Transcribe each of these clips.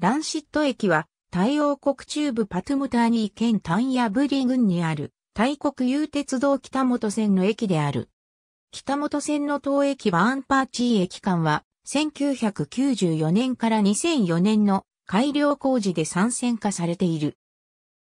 ランシット駅は、タイ王国中部パトゥムターニー県タンヤブリ郡にある、タイ国有鉄道北本線の駅である。北本線の当駅バーンパーチー駅間は、1994年から2004年の改良工事で参戦化されている。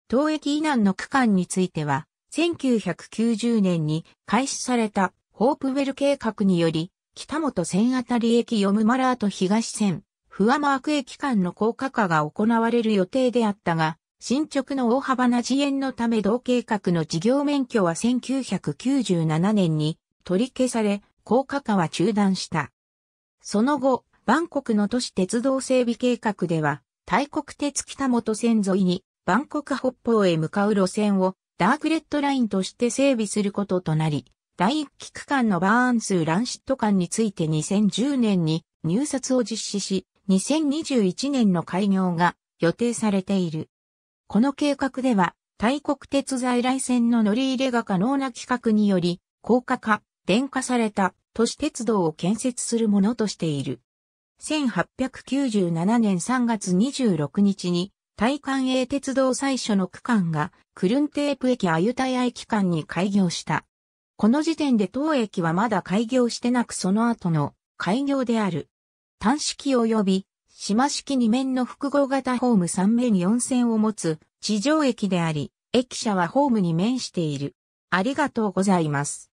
当駅以南の区間については、1990年に開始されたホープウェル計画により、北本線あたり駅ヨムマラート東線、フアマーク駅間の高架化が行われる予定であったが、進捗の大幅な遅延のため同計画の事業免許は1997年に取り消され、高架化は中断した。その後、バンコクの都市鉄道整備計画では、大国鉄北本線沿いに、バンコク北方へ向かう路線をダークレッドラインとして整備することとなり、第1期区間のバーンスーランシット間について2010年に入札を実施し、2021年の開業が予定されている。この計画では、大国鉄在来線の乗り入れが可能な企画により、高架化、電化された都市鉄道を建設するものとしている。1897年3月26日に、大関営鉄道最初の区間が、クルンテープ駅アユタヤ駅間に開業した。この時点で当駅はまだ開業してなくその後の開業である。単式及び島式2面の複合型ホーム3面4線を持つ地上駅であり、駅舎はホームに面している。ありがとうございます。